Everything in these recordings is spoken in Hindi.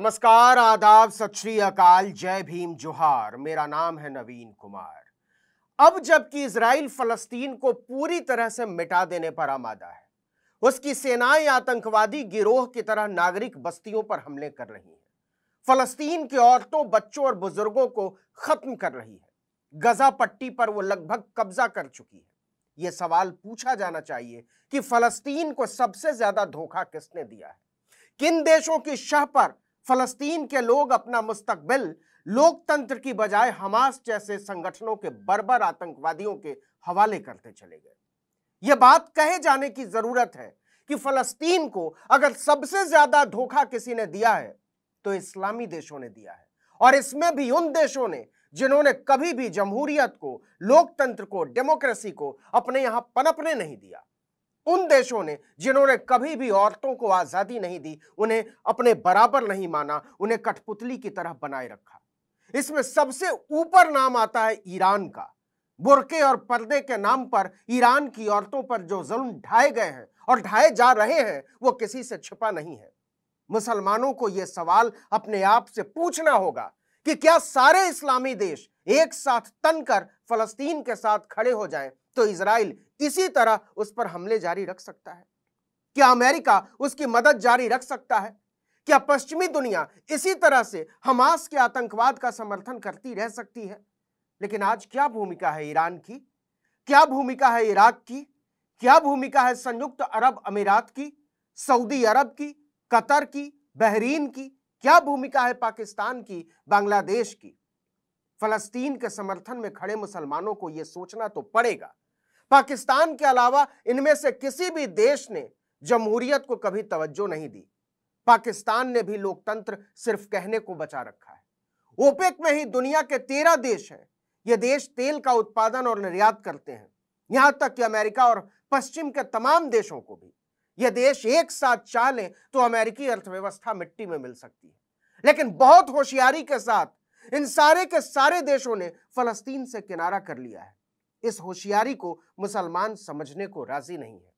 नमस्कार आदाब सत श्री अकाल जय भीम जोहार मेरा नाम है नवीन कुमार अब जबकि इसराइल फलस्तीन को पूरी तरह से मिटा देने पर आमादा है उसकी सेनाएं आतंकवादी गिरोह की तरह नागरिक बस्तियों पर हमले कर रही हैं फलस्तीन की औरतों बच्चों और बुजुर्गों को खत्म कर रही है गजा पट्टी पर वो लगभग कब्जा कर चुकी है ये सवाल पूछा जाना चाहिए कि फलस्तीन को सबसे ज्यादा धोखा किसने दिया है किन देशों की शह पर फलस्तीन के लोग अपना मुस्तकबिल लोकतंत्र की बजाय हमास जैसे संगठनों के बर्बर आतंकवादियों के हवाले करते चले गए यह बात कहे जाने की जरूरत है कि फलस्तीन को अगर सबसे ज्यादा धोखा किसी ने दिया है तो इस्लामी देशों ने दिया है और इसमें भी उन देशों ने जिन्होंने कभी भी जमहूरियत को लोकतंत्र को डेमोक्रेसी को अपने यहां पनपने नहीं दिया उन देशों ने जिन्होंने कभी भी औरतों को आज़ादी नहीं दी उन्हें अपने बराबर नहीं माना उन्हें कठपुतली की तरह बनाए रखा इसमें सबसे ऊपर नाम आता है ईरान का बुरके और पर्दे के नाम पर ईरान की औरतों पर जो जुल्म ढाए गए हैं और ढाए जा रहे हैं वो किसी से छिपा नहीं है मुसलमानों को यह सवाल अपने आप से पूछना होगा कि क्या सारे इस्लामी देश एक साथ तनकर फलस्तीन के साथ खड़े हो जाएं तो इसराइल इसी तरह उस पर हमले जारी रख सकता है क्या अमेरिका उसकी मदद जारी रख सकता है क्या पश्चिमी दुनिया इसी तरह से हमास के आतंकवाद का समर्थन करती रह सकती है लेकिन आज क्या भूमिका है ईरान की क्या भूमिका है इराक की क्या भूमिका है संयुक्त अरब अमीरात की सऊदी अरब की कतर की बहरीन की क्या भूमिका है पाकिस्तान की बांग्लादेश की फलस्तीन के समर्थन में खड़े मुसलमानों को यह सोचना तो पड़ेगा पाकिस्तान के अलावा इनमें से किसी भी देश ने जमहूरियत को कभी तवज्जो नहीं दी पाकिस्तान ने भी लोकतंत्र सिर्फ कहने को बचा रखा है ओपेक में ही दुनिया के तेरह देश हैं ये देश तेल का उत्पादन और निर्यात करते हैं यहां तक कि अमेरिका और पश्चिम के तमाम देशों को भी ये देश एक साथ चालें तो अमेरिकी अर्थव्यवस्था मिट्टी में मिल सकती है लेकिन बहुत होशियारी के साथ इन सारे के सारे देशों ने फलस्तीन से किनारा कर लिया है इस होशियारी को मुसलमान समझने को राजी नहीं है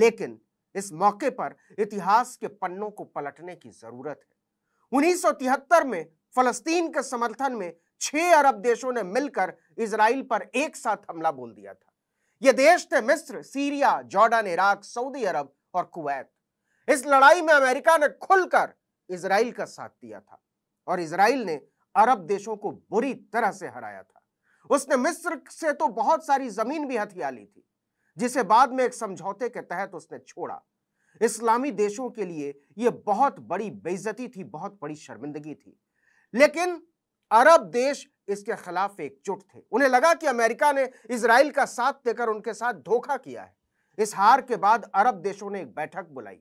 लेकिन इस मौके पर इतिहास के पन्नों को पलटने की जरूरत है उन्नीस में फलस्तीन के समर्थन में छह अरब देशों ने मिलकर इसराइल पर एक साथ हमला बोल दिया था ये देश थे मिस्र सीरिया जॉर्डन इराक सऊदी अरब और कुवैत इस लड़ाई में अमेरिका ने खुलकर इसराइल का साथ दिया था और इसराइल ने अरब देशों को बुरी तरह से हराया था उसने मिस्र से तो बहुत सारी जमीन भी हथिया ली थी जिसे बाद में एक समझौते के तहत उसने छोड़ा इस्लामी देशों के लिए यह बहुत बड़ी बेइज्जती थी बहुत बड़ी शर्मिंदगी थी लेकिन अरब देश इसके खिलाफ एकजुट थे उन्हें लगा कि अमेरिका ने इसराइल का साथ देकर उनके साथ धोखा किया है इस हार के बाद अरब देशों ने एक बैठक बुलाई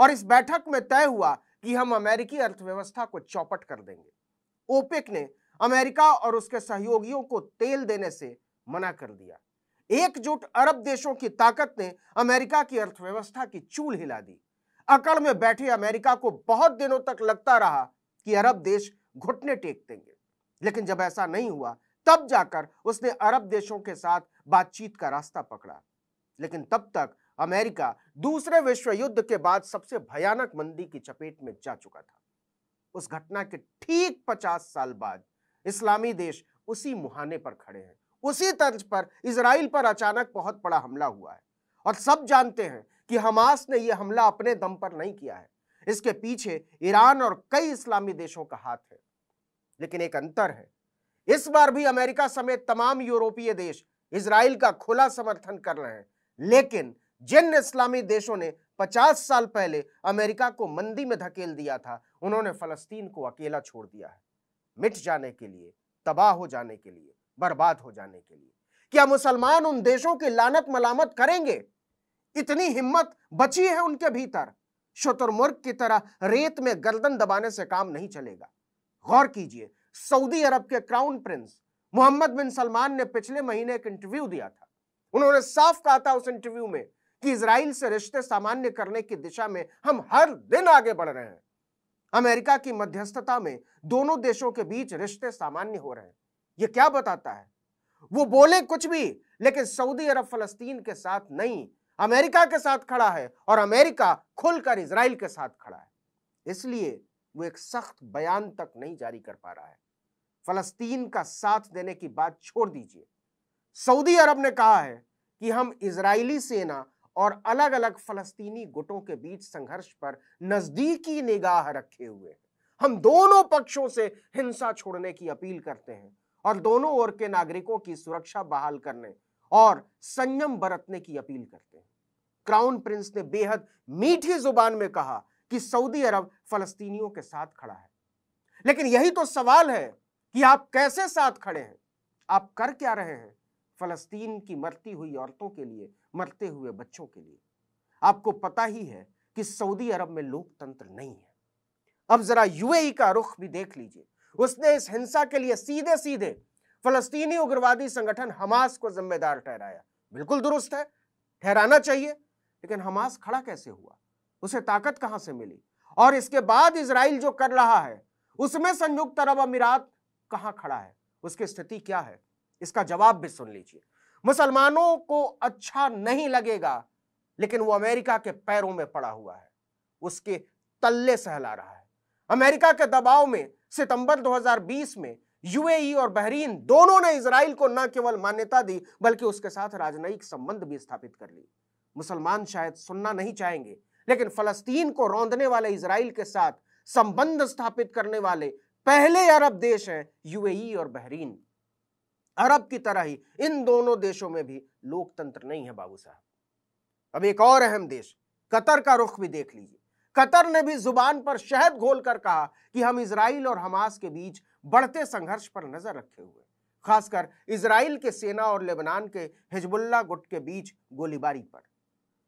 और इस बैठक में तय हुआ कि हम अमेरिकी अर्थव्यवस्था को चौपट कर देंगे ओपेक ने अमेरिका और उसके सहयोगियों को तेल देने से मना कर दिया एकजुट अरब देशों की ताकत ने अमेरिका की अर्थव्यवस्था की चूल हिला दी अकड़ में बैठे अमेरिका को बहुत दिनों तक लगता रहा कि अरब देश घुटने टेक देंगे लेकिन जब ऐसा नहीं हुआ तब जाकर उसने अरब देशों के साथ बातचीत का रास्ता पकड़ा लेकिन तब तक अमेरिका दूसरे विश्व युद्ध के बाद सबसे भयानक मंदी की चपेट में जा चुका था उस घटना के ठीक 50 साल बाद इस्लामी देश उसी मुहाने पर खड़े हैं उसी तर्ज पर इसराइल पर अचानक बहुत बड़ा हमला हुआ है और सब जानते हैं कि हमास ने यह हमला अपने दम पर नहीं किया है इसके पीछे ईरान और कई इस्लामी देशों का हाथ है लेकिन एक अंतर है इस बार भी अमेरिका समेत तमाम यूरोपीय देश इसराइल का खुला समर्थन कर रहे हैं लेकिन जिन इस्लामी देशों ने 50 साल पहले अमेरिका को मंदी में धकेल दिया था उन्होंने फलस्तीन को अकेला छोड़ दिया है मिट जाने के लिए तबाह हो जाने के लिए बर्बाद हो जाने के लिए क्या मुसलमान उन देशों की लानत मलामत करेंगे इतनी हिम्मत बची है उनके भीतर शतुर्मुर्ग की तरह रेत में गर्दन दबाने से काम नहीं चलेगा गौर कीजिए सऊदी अरब के crown prince Mohammed bin Salman ने पिछले महीने एक इंटरव्यू दिया था उन्होंने साफ कहा था उस इंटरव्यू में कि इसराइल से रिश्ते सामान्य करने की दिशा में हम हर दिन आगे बढ़ रहे हैं अमेरिका की मध्यस्थता में दोनों देशों के बीच रिश्ते सामान्य हो रहे हैं यह क्या बताता है वो बोले कुछ भी लेकिन सऊदी अरब फलस्तीन के साथ नहीं अमेरिका के साथ खड़ा है और अमेरिका खुलकर इसराइल के साथ खड़ा है इसलिए वो एक सख्त बयान तक नहीं जारी कर पा रहा है फलस्तीन का साथ देने की बात छोड़ दीजिए सऊदी अरब ने कहा है कि हम इजरायली सेना और अलग अलग फलस्तीनी गुटों के बीच संघर्ष पर नजदीकी निगाह रखे हुए हैं हम दोनों पक्षों से हिंसा छोड़ने की अपील करते हैं और दोनों ओर के नागरिकों की सुरक्षा बहाल करने और संयम बरतने की अपील करते हैं क्राउन प्रिंस ने बेहद मीठी जुबान में कहा कि सऊदी अरब फलस्तीनियों के साथ खड़ा है लेकिन यही तो सवाल है कि आप कैसे साथ खड़े हैं आप कर क्या रहे हैं फ़लस्तीन की मरती हुई औरतों के लिए मरते हुए बच्चों के लिए आपको पता ही है कि सऊदी अरब में लोकतंत्र नहीं है अब जरा यूएई का रुख भी देख लीजिए उसने इस हिंसा के लिए सीधे सीधे फलस्तीनी उग्रवादी संगठन हमास को जिम्मेदार ठहराया बिल्कुल दुरुस्त है ठहराना चाहिए लेकिन हमास खड़ा कैसे हुआ उसे ताकत कहां से मिली और इसके बाद इसराइल जो कर रहा है उसमें संयुक्त अरब अमीरात कहां खड़ा है उसकी स्थिति क्या है इसका जवाब भी सुन लीजिए मुसलमानों को अच्छा नहीं लगेगा लेकिन वो अमेरिका के पैरों में पड़ा हुआ है उसके तल्ले सहला रहा है अमेरिका के दबाव में सितंबर 2020 में यूएई और बहरीन दोनों ने इसराइल को न केवल मान्यता दी बल्कि उसके साथ राजनयिक संबंध भी स्थापित कर लिए मुसलमान शायद सुनना नहीं चाहेंगे लेकिन फलस्तीन को रौंदने वाले इसराइल के साथ संबंध स्थापित करने वाले पहले अरब देश हैं यूएई और बहरीन अरब की तरह ही इन दोनों देशों में भी लोकतंत्र नहीं है बाबू साहब अब एक और अहम देश कतर का रुख भी देख लीजिए कतर ने भी जुबान पर शहद घोल कर कहा कि हम इसराइल और हमास के बीच बढ़ते संघर्ष पर नजर रखे हुए खासकर इसराइल के सेना और लेबनान के हिजबुल्ला गुट के बीच गोलीबारी पर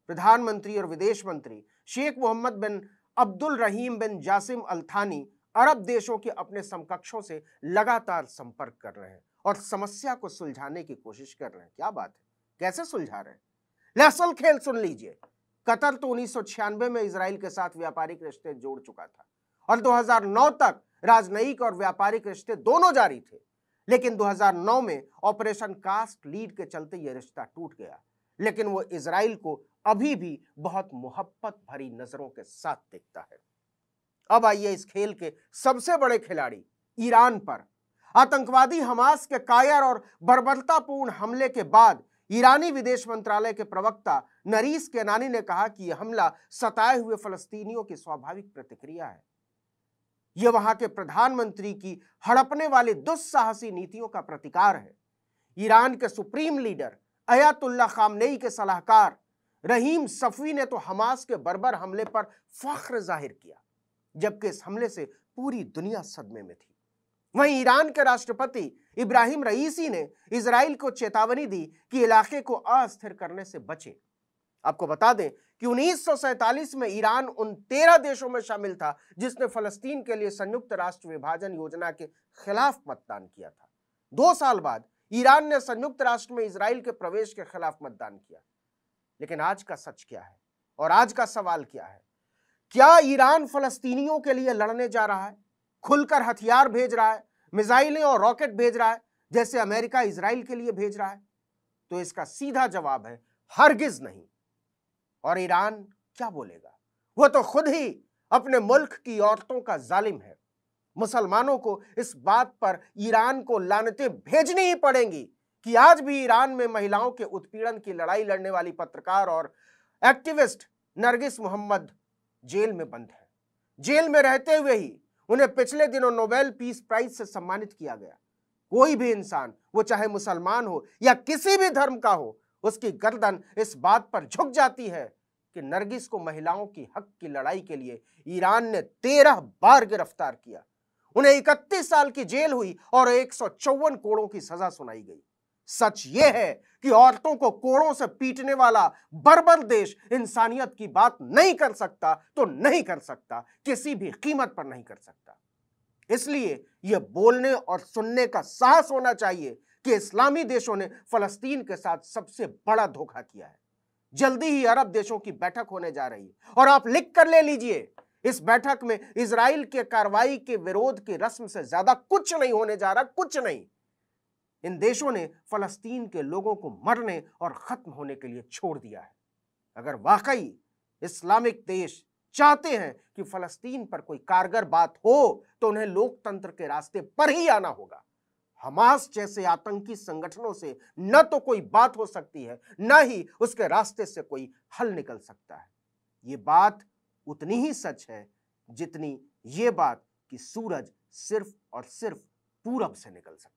प्रधानमंत्री और विदेश मंत्री शेख मोहम्मद बिन अब्दुल रहीम बिन जासिम अल थानी अरब देशों के अपने समकक्षों से लगातार संपर्क कर रहे हैं और समस्या को सुलझाने की कोशिश कर रहे हैं क्या बात है कैसे सुलझा रहे हैं असल खेल सुन लीजिए कतर तो उन्नीस में इसराइल के साथ व्यापारिक रिश्ते जोड़ चुका था और 2009 तक राजनयिक और व्यापारिक रिश्ते दोनों जारी थे लेकिन 2009 में ऑपरेशन कास्ट लीड के चलते यह रिश्ता टूट गया लेकिन वो इसराइल को अभी भी बहुत मोहब्बत भरी नजरों के साथ देखता है अब आइए इस खेल के सबसे बड़े खिलाड़ी ईरान पर आतंकवादी हमास के कायर और बर्बरतापूर्ण हमले के बाद ईरानी विदेश मंत्रालय के प्रवक्ता नरीस केनानी ने कहा कि यह हमला सताए हुए फलस्तीनियों की स्वाभाविक प्रतिक्रिया है यह वहां के प्रधानमंत्री की हड़पने वाली दुस्साहसी नीतियों का प्रतिकार है ईरान के सुप्रीम लीडर अयातुल्ला खामनेई के सलाहकार रहीम सफ़ी ने तो हमास के बर्बर हमले पर फख्र जाहिर किया जबकि इस हमले से पूरी दुनिया सदमे में थी वहीं ईरान के राष्ट्रपति इब्राहिम रईसी ने इसराइल को चेतावनी दी कि इलाके को अस्थिर करने से बचे आपको बता दें कि उन्नीस में ईरान उन तेरह देशों में शामिल था जिसने फलस्तीन के लिए संयुक्त राष्ट्र विभाजन योजना के खिलाफ मतदान किया था दो साल बाद ईरान ने संयुक्त राष्ट्र में इसराइल के प्रवेश के खिलाफ मतदान किया लेकिन आज का सच क्या है और आज का सवाल क्या है क्या ईरान फलस्तीनियों के लिए लड़ने जा रहा है खुलकर हथियार भेज रहा है मिसाइलें और रॉकेट भेज रहा है जैसे अमेरिका इसराइल के लिए भेज रहा है तो इसका सीधा जवाब है हरगिज नहीं और ईरान क्या बोलेगा वो तो खुद ही अपने मुल्क की औरतों का जालिम है मुसलमानों को इस बात पर ईरान को लानते भेजनी ही पड़ेंगी कि आज भी ईरान में महिलाओं के उत्पीड़न की लड़ाई लड़ने वाली पत्रकार और एक्टिविस्ट नरगिस मोहम्मद जेल में बंद है जेल में रहते हुए ही उन्हें पिछले दिनों नोबेल पीस प्राइज से सम्मानित किया गया कोई भी इंसान वो चाहे मुसलमान हो या किसी भी धर्म का हो उसकी गर्दन इस बात पर झुक जाती है कि नरगिस को महिलाओं की हक की लड़ाई के लिए ईरान ने तेरह बार गिरफ्तार किया उन्हें इकतीस साल की जेल हुई और एक कोड़ों की सजा सुनाई गई सच यह है कि औरतों को कोड़ों से पीटने वाला बर्बर देश इंसानियत की बात नहीं कर सकता तो नहीं कर सकता किसी भी कीमत पर नहीं कर सकता इसलिए यह बोलने और सुनने का साहस होना चाहिए कि इस्लामी देशों ने फलस्तीन के साथ सबसे बड़ा धोखा किया है जल्दी ही अरब देशों की बैठक होने जा रही है और आप लिख कर ले लीजिए इस बैठक में इसराइल के कार्रवाई के विरोध की रस्म से ज्यादा कुछ नहीं होने जा रहा कुछ नहीं इन देशों ने फ़लस्तीन के लोगों को मरने और ख़त्म होने के लिए छोड़ दिया है अगर वाकई इस्लामिक देश चाहते हैं कि फ़लस्तीन पर कोई कारगर बात हो तो उन्हें लोकतंत्र के रास्ते पर ही आना होगा हमास जैसे आतंकी संगठनों से न तो कोई बात हो सकती है न ही उसके रास्ते से कोई हल निकल सकता है ये बात उतनी ही सच है जितनी ये बात कि सूरज सिर्फ और सिर्फ पूरब से निकल सकता